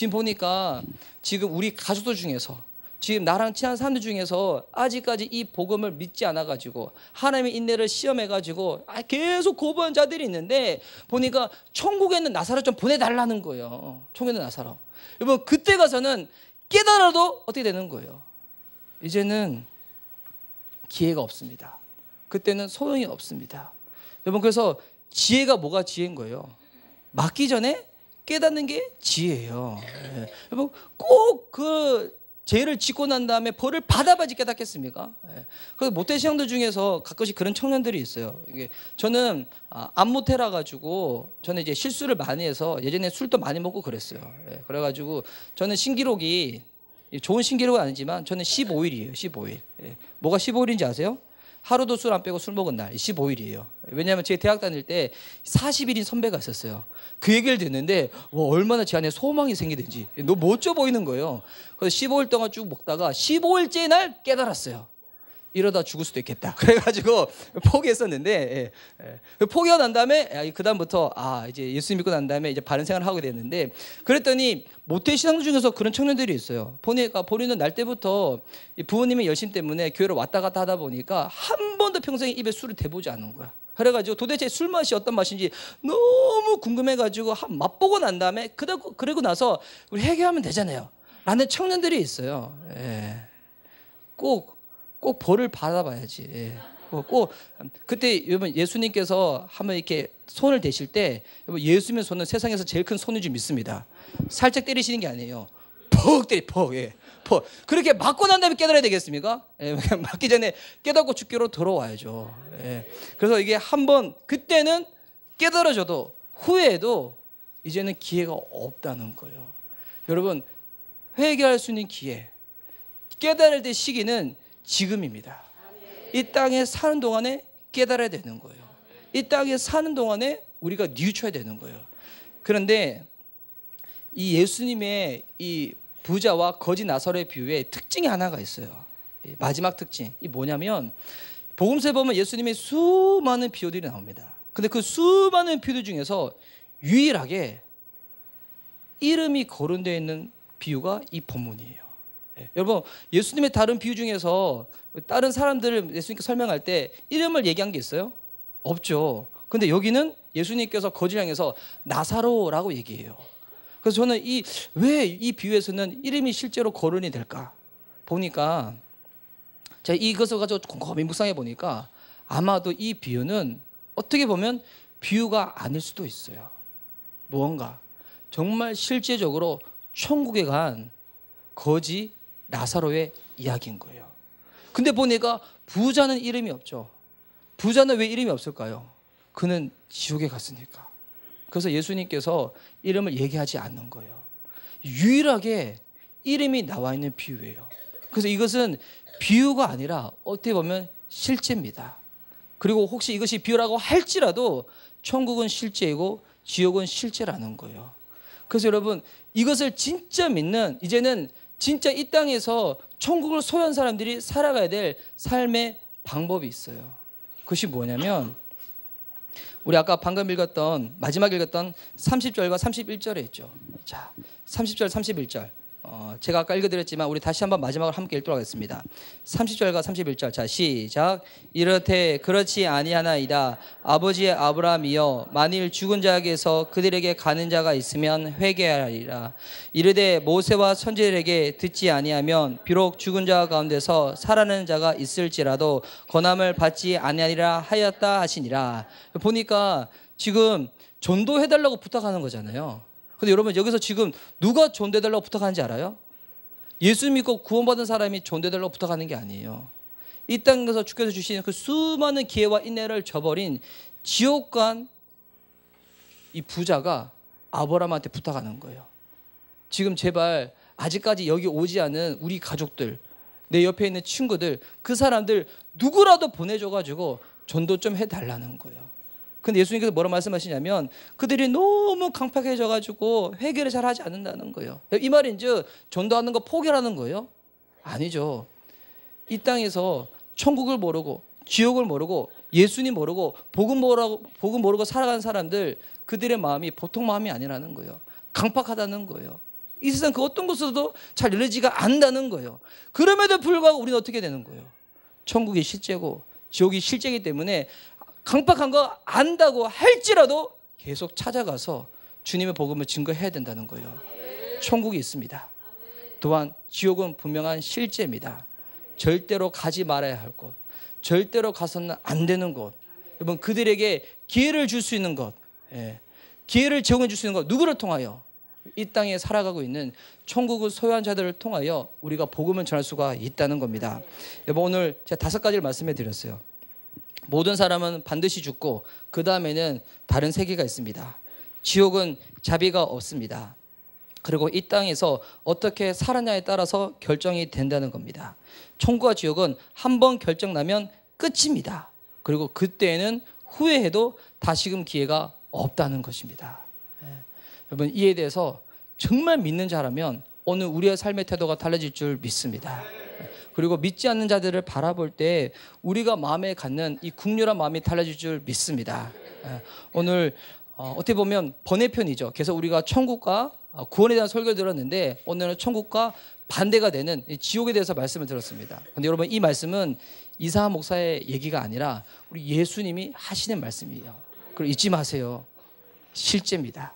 지금 보니까 지금 우리 가족들 중에서 지금 나랑 친한 사람들 중에서 아직까지 이 복음을 믿지 않아 가지고 하나님의 인내를 시험해 가지고 아, 계속 고부한 자들이 있는데 보니까 천국에 있는 나사로 좀 보내달라는 거예요. 천국에 있는 나사로. 여러분 그때 가서는 깨달아도 어떻게 되는 거예요? 이제는 기회가 없습니다. 그때는 소용이 없습니다. 여러분 그래서 지혜가 뭐가 지혜인 거예요? 맞기 전에 깨닫는 게 지혜예요. 예. 꼭그 죄를 짓고 난 다음에 벌을 받아봐지 깨닫겠습니까? 예. 그래서 모태 신앙들 중에서 가끔씩 그런 청년들이 있어요. 이게 저는 아, 안 모태라 가지고 저는 이제 실수를 많이 해서 예전에 술도 많이 먹고 그랬어요. 예. 그래가지고 저는 신기록이 좋은 신기록은 아니지만 저는 15일이에요. 15일. 예. 뭐가 15일인지 아세요? 하루도 술 안 빼고 술 먹은 날 15일이에요. 왜냐하면 제 대학 다닐 때 40일인 선배가 있었어요. 그 얘기를 듣는데 와, 얼마나 제 안에 소망이 생기든지 너무 멋져 보이는 거예요. 그래서 15일 동안 쭉 먹다가 15일째 날 깨달았어요. 이러다 죽을 수도 있겠다. *laughs* 그래가지고 포기했었는데 예, 예. 그 포기가난 다음에 아, 그 다음부터 아 이제 예수 믿고 난 다음에 이제 바른 생활을 하게 됐는데 그랬더니 모태 신앙 중에서 그런 청년들이 있어요. 보니까 본인은 날 때부터 부모님의 열심 때문에 교회를 왔다 갔다 하다 보니까 한 번도 평생 입에 술을 대보지 않은 거야. 그래가지고 도대체 술 맛이 어떤 맛인지 너무 궁금해가지고 한 맛보고 난 다음에 그다고 그리고 나서 우리 해결하면 되잖아요. 라는 청년들이 있어요. 예. 꼭꼭 벌을 받아봐야지. 예. 어, 꼭 그때 여러분 예수님께서 한번 이렇게 손을 대실 때 예수님의 손은 세상에서 제일 큰 손인 줄 믿습니다. 살짝 때리시는 게 아니에요. 퍽 때리 퍽 예. 퍽 그렇게 맞고 난 다음에 깨달아야 되겠습니까? 예, *laughs* 맞기 전에 깨닫고 죽기로 들어와야죠. 예. 그래서 이게 한번 그때는 깨달아져도 후에도 이제는 기회가 없다는 거예요. 여러분 회개할 수 있는 기회 깨달을 때 시기는 지금입니다. 이 땅에 사는 동안에 깨달아야 되는 거예요. 이 땅에 사는 동안에 우리가 뉘우쳐야 되는 거예요. 그런데 이 예수님의 이 부자와 거지 나설의 비유에 특징이 하나가 있어요. 마지막 특징. 이 뭐냐면 복음서에 보면 예수님의 수많은 비유들이 나옵니다. 근데 그 수많은 비유 중에서 유일하게 이름이 거론되어 있는 비유가 이 본문이에요. 예. 여러분 예수님의 다른 비유 중에서 다른 사람들을 예수님께 설명할 때 이름을 얘기한 게 있어요? 없죠. 근데 여기는 예수님께서 거지랑에서 나사로라고 얘기해요. 그래서 저는 이 왜 이 비유에서는 이름이 실제로 거론이 될까 보니까 제가 이것을 가지고 곰곰 묵상해 보니까 아마도 이 비유는 어떻게 보면 비유가 아닐 수도 있어요. 무언가 정말 실제적으로 천국에 간 거지 라사로의 이야기인 거예요. 근데 보니까 부자는 이름이 없죠. 부자는 왜 이름이 없을까요? 그는 지옥에 갔으니까. 그래서 예수님께서 이름을 얘기하지 않는 거예요. 유일하게 이름이 나와 있는 비유예요. 그래서 이것은 비유가 아니라 어떻게 보면 실제입니다. 그리고 혹시 이것이 비유라고 할지라도 천국은 실제이고 지옥은 실제라는 거예요. 그래서 여러분 이것을 진짜 믿는 이제는 진짜 이 땅에서 천국을 소유한 사람들이 살아가야 될 삶의 방법이 있어요. 그것이 뭐냐면 우리 아까 방금 읽었던 마지막 읽었던 30절과 31절에 있죠. 자, 30절 31절. 어, 제가 아까 읽어드렸지만 우리 다시 한번 마지막으로 함께 읽도록 하겠습니다. 30절과 31절 자 시작 이렇되 그렇지 아니하나이다 아버지의 아브라함이여 만일 죽은 자에게서 그들에게 가는 자가 있으면 회개하리라 이르되 모세와 선지들에게 듣지 아니하면 비록 죽은 자 가운데서 살아는 자가 있을지라도 권함을 받지 아니하리라 하였다 하시니라 보니까 지금 전도해달라고 부탁하는 거잖아요. 근데 여러분 여기서 지금 누가 존대달라고 부탁하는지 알아요? 예수 믿고 구원받은 사람이 존대달라고 부탁하는 게 아니에요. 이 땅에서 주께서 주신 그 수많은 기회와 인내를 저버린 지옥 간 이 부자가 아브라함한테 부탁하는 거예요. 지금 제발 아직까지 여기 오지 않은 우리 가족들, 내 옆에 있는 친구들, 그 사람들 누구라도 보내줘가지고 전도 좀 해달라는 거예요. 근데 예수님께서 뭐라 고 말씀하시냐면 그들이 너무 강팍해져 가지고 회개를 잘 하지 않는다는 거예요. 이말 이제 전도하는 거 포기하는 거예요? 아니죠. 이 땅에서 천국을 모르고 지옥을 모르고 예수님 모르고 복음 모르고 복음 모르고 살아가는 사람들 그들의 마음이 보통 마음이 아니라는 거예요. 강팍하다는 거예요. 이 세상 그 어떤 곳에서도 잘 열리지가 않다는 거예요. 그럼에도 불구하고 우리는 어떻게 되는 거예요? 천국이 실제고 지옥이 실제이기 때문에 강박한 거 안다고 할지라도 계속 찾아가서 주님의 복음을 증거해야 된다는 거예요. 천국이 있습니다. 또한 지옥은 분명한 실제입니다. 절대로 가지 말아야 할 곳, 절대로 가서는 안 되는 곳, 여러분 그들에게 기회를 줄 수 있는 것, 예. 기회를 제공해 줄 수 있는 것 누구를 통하여 이 땅에 살아가고 있는 천국의 소유한 자들을 통하여 우리가 복음을 전할 수가 있다는 겁니다. 여러분 오늘 제가 다섯 가지를 말씀해 드렸어요. 모든 사람은 반드시 죽고 그 다음에는 다른 세계가 있습니다. 지옥은 자비가 없습니다. 그리고 이 땅에서 어떻게 살아냐에 따라서 결정이 된다는 겁니다. 천과 지옥은 한 번 결정 나면 끝입니다. 그리고 그때에는 후회해도 다시금 기회가 없다는 것입니다. 여러분 이에 대해서 정말 믿는 자라면 오늘 우리의 삶의 태도가 달라질 줄 믿습니다. 그리고 믿지 않는 자들을 바라볼 때 우리가 마음에 갖는 이 국률한 마음이 달라질 줄 믿습니다. 예, 오늘 어, 떻게 보면 번외편이죠. 그래서 우리가 천국과 어, 구원에 대한 설교를 들었는데 오늘은 천국과 반대가 되는 지옥에 대해서 말씀을 들었습니다. 근데 여러분 이 말씀은 이사 목사의 얘기가 아니라 우리 예수님이 하시는 말씀이에요. 그리 잊지 마세요. 실제입니다.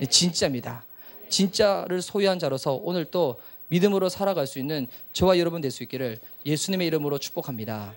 예, 진짜입니다. 진짜를 소유한 자로서 오늘 또 믿음으로 살아갈 수 있는 저와 여러분 될 수 있기를 예수님의 이름으로 축복합니다.